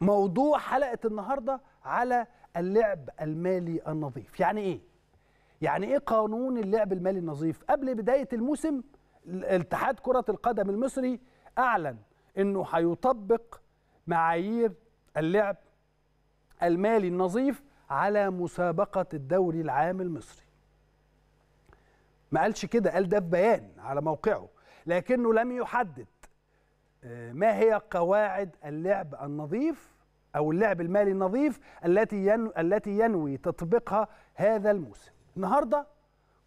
موضوع حلقه النهارده على اللعب المالي النظيف يعني ايه يعني ايه قانون اللعب المالي النظيف قبل بدايه الموسم اتحاد كره القدم المصري اعلن انه هيطبق معايير اللعب المالي النظيف على مسابقه الدوري العام المصري ما قالش كده قال ده في بيان على موقعه لكنه لم يحدد ما هي قواعد اللعب النظيف او اللعب المالي النظيف التي ينو التي ينوي تطبيقها هذا الموسم النهارده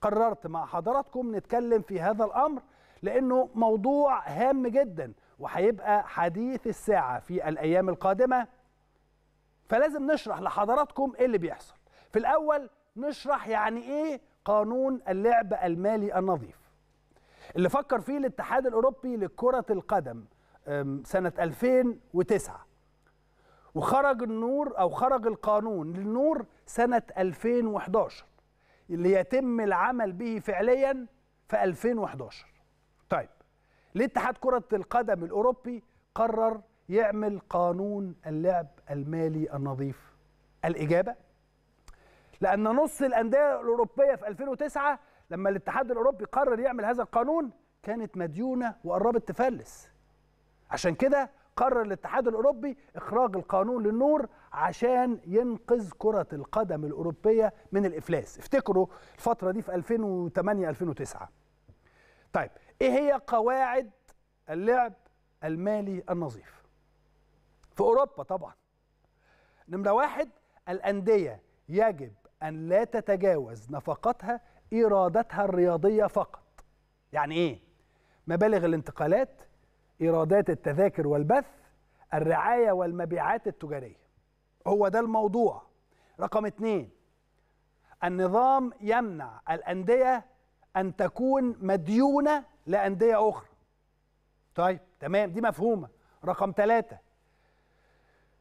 قررت مع حضراتكم نتكلم في هذا الامر لانه موضوع هام جدا وهيبقى حديث الساعه في الايام القادمه فلازم نشرح لحضراتكم ايه اللي بيحصل في الاول نشرح يعني ايه قانون اللعب المالي النظيف اللي فكر فيه الاتحاد الاوروبي لكره القدم سنة 2009 وخرج النور أو خرج القانون للنور سنة 2011 اللي يتم العمل به فعليا في 2011 طيب ليه اتحاد كرة القدم الأوروبي قرر يعمل قانون اللعب المالي النظيف الإجابة لأن نص الأندية الأوروبية في 2009 لما الاتحاد الأوروبي قرر يعمل هذا القانون كانت مديونة وقربت تفلس عشان كده قرر الاتحاد الاوروبي اخراج القانون للنور عشان ينقذ كره القدم الاوروبيه من الافلاس افتكروا الفتره دي في 2008 2009 طيب ايه هي قواعد اللعب المالي النظيف في اوروبا طبعا نمره واحد الانديه يجب ان لا تتجاوز نفقاتها ايراداتها الرياضيه فقط يعني ايه مبالغ الانتقالات ايرادات التذاكر والبث الرعايه والمبيعات التجاريه هو ده الموضوع رقم اثنين النظام يمنع الانديه ان تكون مديونه لانديه اخرى طيب تمام دي مفهومه رقم ثلاثة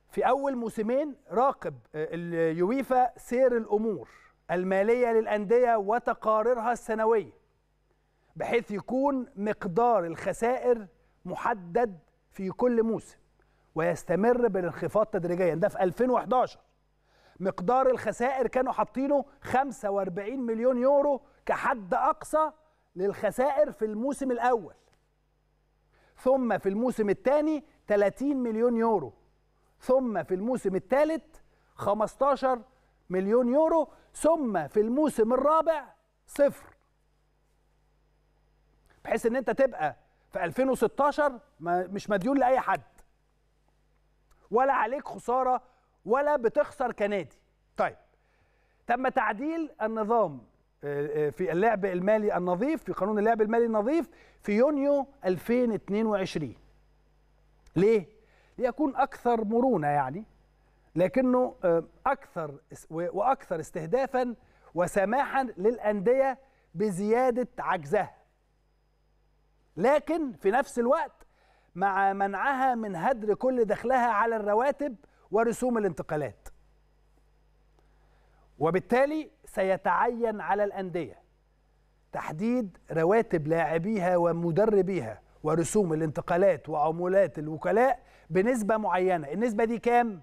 في اول موسمين راقب آه، اليويفا سير الامور الماليه للانديه وتقاريرها السنويه بحيث يكون مقدار الخسائر محدد في كل موسم ويستمر بالانخفاض تدريجيا ده في 2011 مقدار الخسائر كانوا حاطينه 45 مليون يورو كحد اقصى للخسائر في الموسم الاول ثم في الموسم الثاني 30 مليون يورو ثم في الموسم الثالث 15 مليون يورو ثم في الموسم الرابع صفر بحيث ان انت تبقى في 2016 مش مديون لاي حد ولا عليك خساره ولا بتخسر كنادي طيب تم تعديل النظام آه، آه، في اللعب المالي النظيف في قانون اللعب المالي النظيف في يونيو 2022 ليه ليكون اكثر مرونه يعني لكنه آه، اكثر واكثر استهدافا وسماحا للانديه بزياده عجزها لكن في نفس الوقت مع منعها من هدر كل دخلها على الرواتب ورسوم الانتقالات وبالتالي سيتعين على الأندية تحديد رواتب لاعبيها ومدربيها ورسوم الانتقالات وعمولات الوكلاء بنسبة معينة النسبة دي كام؟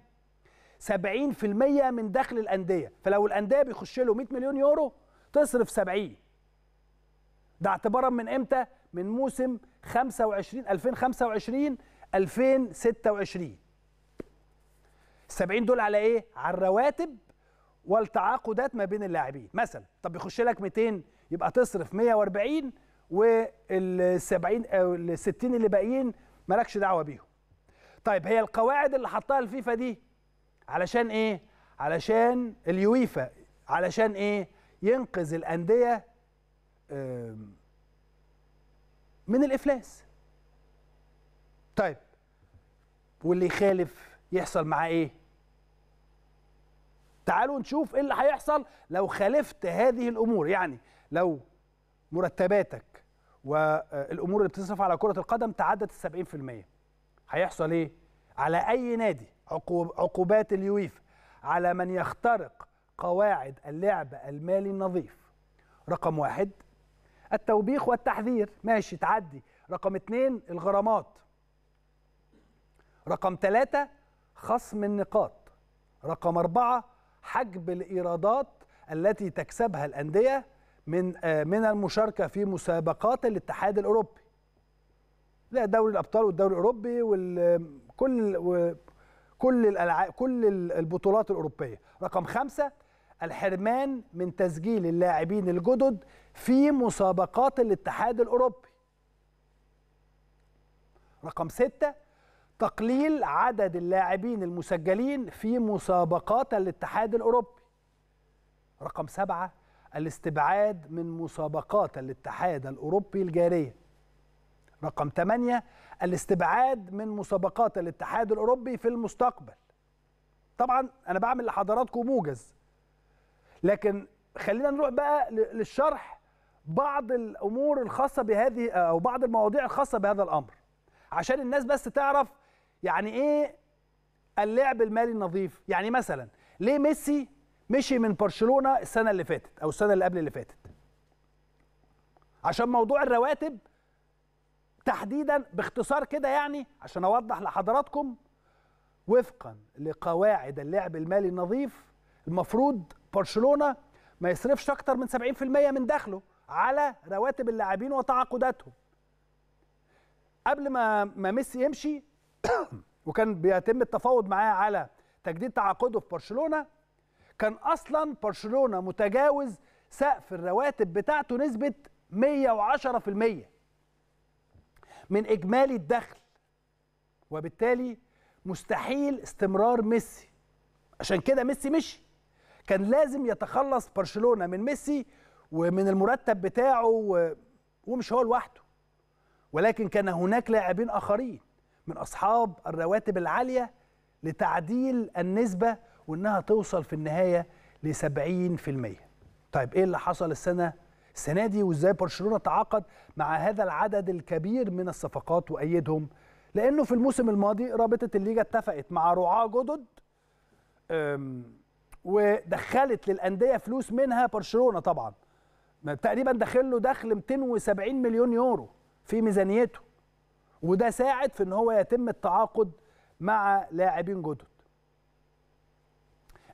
70% من دخل الأندية فلو الأندية بيخش له 100 مليون يورو تصرف 70 ده اعتبارا من امتى؟ من موسم 25 2025 2026 70 دول على ايه على الرواتب والتعاقدات ما بين اللاعبين مثلا طب بيخش لك 200 يبقى تصرف 140 وال 70 او ال 60 اللي باقيين مالكش دعوه بيهم طيب هي القواعد اللي حطها الفيفا دي علشان ايه علشان اليويفا علشان ايه ينقذ الانديه من الافلاس طيب واللي يخالف يحصل معاه ايه تعالوا نشوف ايه اللي هيحصل لو خالفت هذه الامور يعني لو مرتباتك والامور اللي بتصرف على كره القدم تعدت ال 70% هيحصل ايه على اي نادي عقوبات اليويفا على من يخترق قواعد اللعب المالي النظيف رقم واحد التوبيخ والتحذير ماشي تعدي رقم اتنين الغرامات رقم ثلاثة خصم النقاط رقم أربعة حجب الإيرادات التي تكسبها الأندية من آه، من المشاركة في مسابقات الاتحاد الأوروبي لا دوري الأبطال والدوري الأوروبي وكل كل كل البطولات الأوروبية رقم خمسة الحرمان من تسجيل اللاعبين الجدد في مسابقات الاتحاد الأوروبي رقم ستة تقليل عدد اللاعبين المسجلين في مسابقات الاتحاد الأوروبي رقم سبعة الاستبعاد من مسابقات الاتحاد الأوروبي الجارية رقم 8 الاستبعاد من مسابقات الاتحاد الأوروبي في المستقبل طبعا أنا بعمل لحضراتكم موجز لكن خلينا نروح بقى للشرح بعض الامور الخاصه بهذه آه، او بعض المواضيع الخاصه بهذا الامر عشان الناس بس تعرف يعني ايه اللعب المالي النظيف يعني مثلا ليه ميسي مشي من برشلونه السنه اللي فاتت او السنه اللي قبل اللي فاتت عشان موضوع الرواتب تحديدا باختصار كده يعني عشان اوضح لحضراتكم وفقا لقواعد اللعب المالي النظيف المفروض برشلونه ما يصرفش اكتر من 70% من دخله على رواتب اللاعبين وتعاقداتهم قبل ما ما ميسي يمشي وكان بيتم التفاوض معاه على تجديد تعاقده في برشلونه كان اصلا برشلونه متجاوز سقف الرواتب بتاعته نسبه 110% من اجمالي الدخل وبالتالي مستحيل استمرار ميسي عشان كده ميسي مشي كان لازم يتخلص برشلونه من ميسي ومن المرتب بتاعه و... ومش هو لوحده ولكن كان هناك لاعبين اخرين من اصحاب الرواتب العاليه لتعديل النسبه وانها توصل في النهايه ل 70% طيب ايه اللي حصل السنه السنه دي وازاي برشلونه تعاقد مع هذا العدد الكبير من الصفقات وايدهم لانه في الموسم الماضي رابطه الليجا اتفقت مع رعاه جدد ودخلت للانديه فلوس منها برشلونه طبعا تقريبا داخل له دخل 270 مليون يورو في ميزانيته وده ساعد في ان هو يتم التعاقد مع لاعبين جدد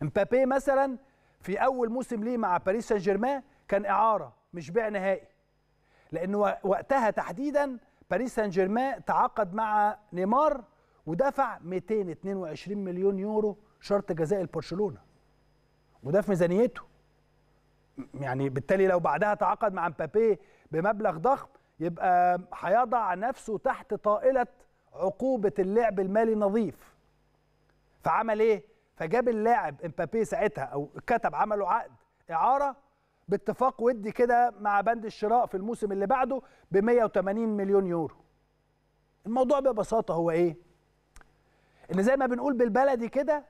امبابي مثلا في اول موسم ليه مع باريس سان جيرمان كان اعاره مش بيع نهائي لان وقتها تحديدا باريس سان جيرمان تعاقد مع نيمار ودفع 222 مليون يورو شرط جزائي لبرشلونه وده في ميزانيته يعني بالتالي لو بعدها تعاقد مع مبابي بمبلغ ضخم يبقى هيضع نفسه تحت طائله عقوبه اللعب المالي نظيف فعمل ايه فجاب اللاعب امبابي ساعتها او كتب عملوا عقد اعاره باتفاق ودي كده مع بند الشراء في الموسم اللي بعده ب 180 مليون يورو الموضوع ببساطه هو ايه ان زي ما بنقول بالبلدي كده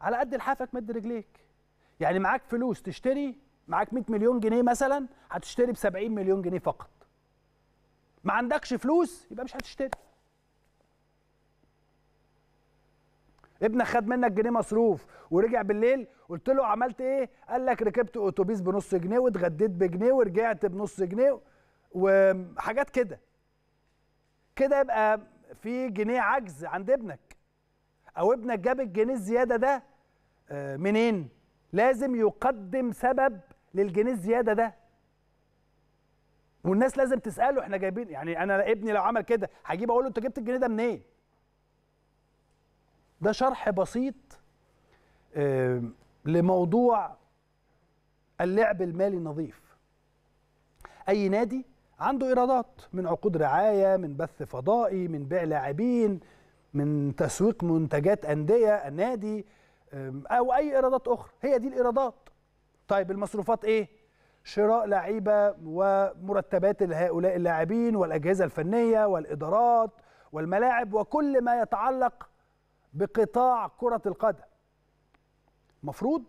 على قد لحافك مد رجليك يعني معاك فلوس تشتري معاك 100 مليون جنيه مثلا هتشتري ب 70 مليون جنيه فقط ما عندكش فلوس يبقى مش هتشتري ابنك خد منك جنيه مصروف ورجع بالليل قلت له عملت ايه قال لك ركبت اتوبيس بنص جنيه واتغديت بجنيه ورجعت بنص جنيه وحاجات كده كده يبقى في جنيه عجز عند ابنك او ابنك جاب الجنيه الزياده ده آه، منين لازم يقدم سبب للجنيه الزياده ده والناس لازم تساله احنا جايبين يعني انا ابني لو عمل كده هجيب اقول له انت جبت الجنيه ده منين ده شرح بسيط لموضوع اللعب المالي النظيف اي نادي عنده ايرادات من عقود رعايه من بث فضائي من بيع لاعبين من تسويق منتجات انديه النادي او اي ايرادات اخرى هي دي الايرادات طيب المصروفات ايه شراء لعيبه ومرتبات هؤلاء اللاعبين والاجهزه الفنيه والادارات والملاعب وكل ما يتعلق بقطاع كره القدم مفروض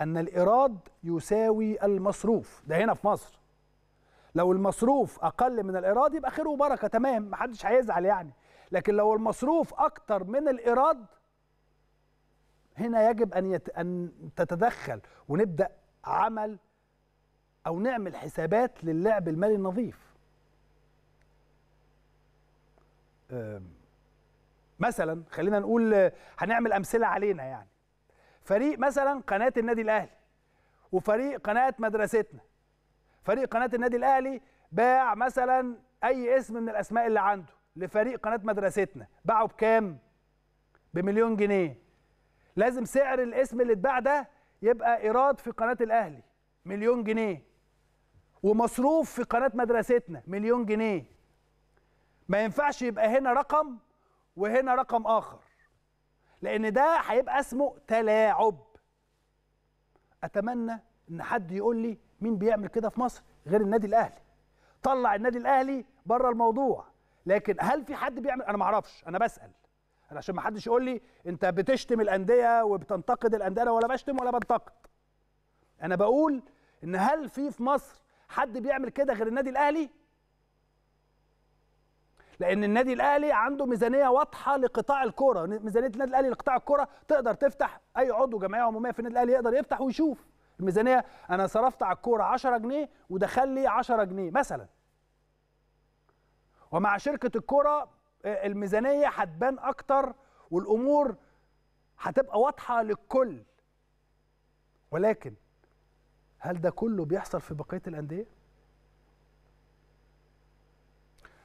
ان الايراد يساوي المصروف ده هنا في مصر لو المصروف اقل من الايراد يبقى خير وبركه تمام محدش هيزعل يعني لكن لو المصروف اكتر من الايراد هنا يجب أن, يت... أن تتدخل ونبدأ عمل أو نعمل حسابات للعب المالي النظيف مثلا خلينا نقول هنعمل أمثلة علينا يعني فريق مثلا قناة النادي الأهلي وفريق قناة مدرستنا فريق قناة النادي الأهلي باع مثلا أي اسم من الأسماء اللي عنده لفريق قناة مدرستنا باعه بكام؟ بمليون جنيه لازم سعر الاسم اللي اتباع ده يبقى ايراد في قناه الاهلي مليون جنيه ومصروف في قناه مدرستنا مليون جنيه ما ينفعش يبقى هنا رقم وهنا رقم اخر لان ده هيبقى اسمه تلاعب اتمنى ان حد يقول لي مين بيعمل كده في مصر غير النادي الاهلي طلع النادي الاهلي بره الموضوع لكن هل في حد بيعمل انا ما اعرفش انا بسال انا عشان ما حدش يقول لي انت بتشتم الانديه وبتنتقد الانديه انا ولا بشتم ولا بنتقد انا بقول ان هل في في مصر حد بيعمل كده غير النادي الاهلي لان النادي الاهلي عنده ميزانيه واضحه لقطاع الكوره ميزانيه النادي الاهلي لقطاع الكوره تقدر تفتح اي عضو جمعيه عموميه في النادي الاهلي يقدر يفتح ويشوف الميزانيه انا صرفت على الكوره 10 جنيه ودخل لي 10 جنيه مثلا ومع شركه الكوره الميزانيه هتبان اكتر والامور هتبقى واضحه للكل ولكن هل ده كله بيحصل في بقيه الانديه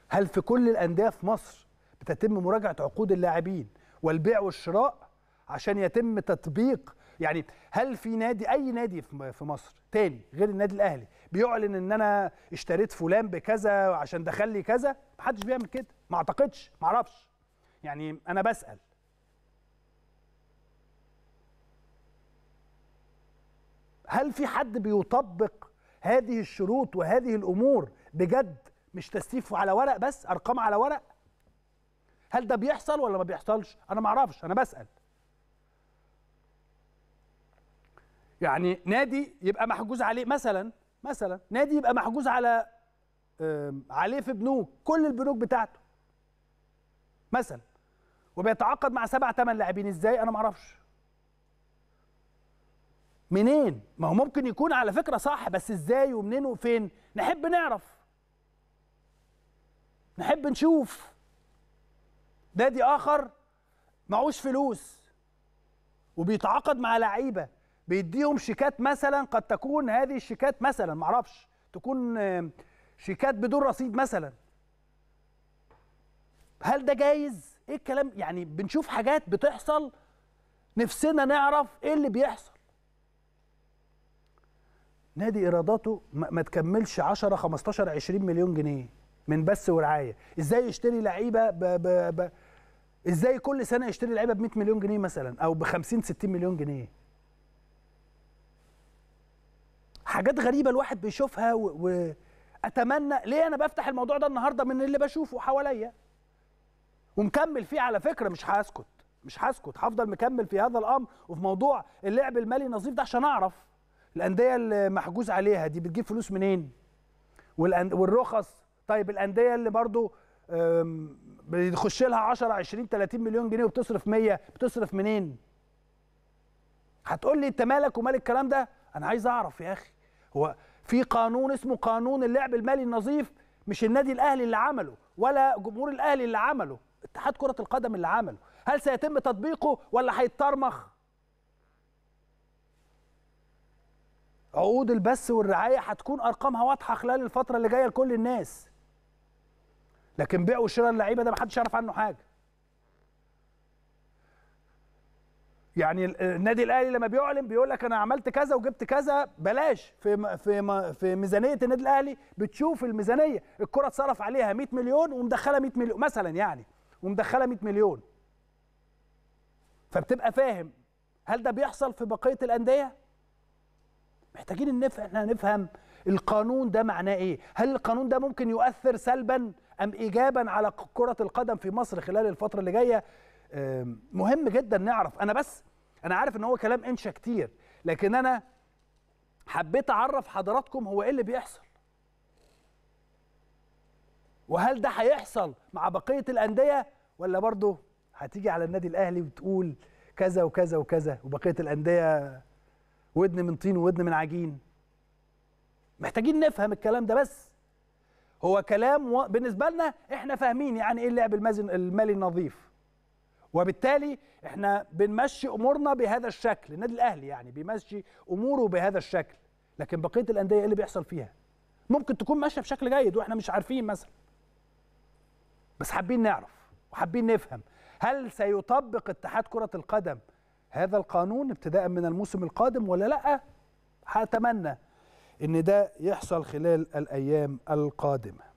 هل في كل الانديه في مصر بتتم مراجعه عقود اللاعبين والبيع والشراء عشان يتم تطبيق يعني هل في نادي اي نادي في مصر تاني غير النادي الاهلي بيعلن ان انا اشتريت فلان بكذا عشان دخل لي كذا محدش بيعمل كده ما اعتقدش ما اعرفش يعني انا بسال هل في حد بيطبق هذه الشروط وهذه الامور بجد مش تسليف على ورق بس ارقام على ورق هل ده بيحصل ولا ما بيحصلش انا ما اعرفش انا بسال يعني نادي يبقى محجوز عليه مثلا مثلا نادي يبقى محجوز على عليه في بنوك كل البنوك بتاعته مثلا وبيتعاقد مع سبع ثمان لاعبين ازاي انا ما اعرفش منين ما هو ممكن يكون على فكره صح بس ازاي ومنين وفين نحب نعرف نحب نشوف نادي اخر معهوش فلوس وبيتعاقد مع لعيبه بيديهم شيكات مثلا قد تكون هذه الشيكات مثلا معرفش تكون شيكات بدون رصيد مثلا هل ده جايز ايه الكلام يعني بنشوف حاجات بتحصل نفسنا نعرف ايه اللي بيحصل نادي ايراداته ما تكملش 10 15 20 مليون جنيه من بس ورعايه ازاي يشتري لعيبه ب... ب... ب... ازاي كل سنه يشتري لعيبه ب 100 مليون جنيه مثلا او ب 50 60 مليون جنيه حاجات غريبه الواحد بيشوفها واتمنى ليه انا بفتح الموضوع ده النهارده من اللي بشوفه حواليا ومكمل فيه على فكره مش هسكت مش هسكت هفضل مكمل في هذا الامر وفي موضوع اللعب المالي النظيف ده عشان اعرف الانديه اللي محجوز عليها دي بتجيب فلوس منين والرخص طيب الانديه اللي برضو بيخش لها 10 20 30 مليون جنيه وبتصرف 100 بتصرف منين هتقول لي انت مالك ومال الكلام ده انا عايز اعرف يا اخي هو في قانون اسمه قانون اللعب المالي النظيف مش النادي الاهلي اللي عمله ولا جمهور الاهلي اللي عمله اتحاد كره القدم اللي عمله هل سيتم تطبيقه ولا هيتطرمخ عقود البث والرعايه هتكون ارقامها واضحه خلال الفتره اللي جايه لكل الناس لكن بيع وشراء اللعيبه ده محدش يعرف عنه حاجه يعني النادي الاهلي لما بيعلن بيقول لك انا عملت كذا وجبت كذا بلاش في في في ميزانيه النادي الاهلي بتشوف الميزانيه الكره اتصرف عليها 100 مليون ومدخله 100 مليون مثلا يعني ومدخله 100 مليون فبتبقى فاهم هل ده بيحصل في بقيه الانديه محتاجين ان احنا نفهم القانون ده معناه ايه هل القانون ده ممكن يؤثر سلبا ام ايجابا على كره القدم في مصر خلال الفتره اللي جايه مهم جدا نعرف انا بس انا عارف ان هو كلام انشا كتير لكن انا حبيت اعرف حضراتكم هو ايه اللي بيحصل وهل ده هيحصل مع بقيه الانديه ولا برضه هتيجي على النادي الاهلي وتقول كذا وكذا وكذا وبقيه الانديه ودن من طين وودن من عجين محتاجين نفهم الكلام ده بس هو كلام و... بالنسبه لنا احنا فاهمين يعني ايه اللعب المزن... المالي النظيف وبالتالي احنا بنمشي امورنا بهذا الشكل النادي الاهلي يعني بيمشي اموره بهذا الشكل لكن بقيه الانديه ايه اللي بيحصل فيها ممكن تكون ماشيه بشكل جيد واحنا مش عارفين مثلا بس حابين نعرف وحابين نفهم هل سيطبق اتحاد كرة القدم هذا القانون ابتداء من الموسم القادم ولا لا هتمنى ان ده يحصل خلال الايام القادمه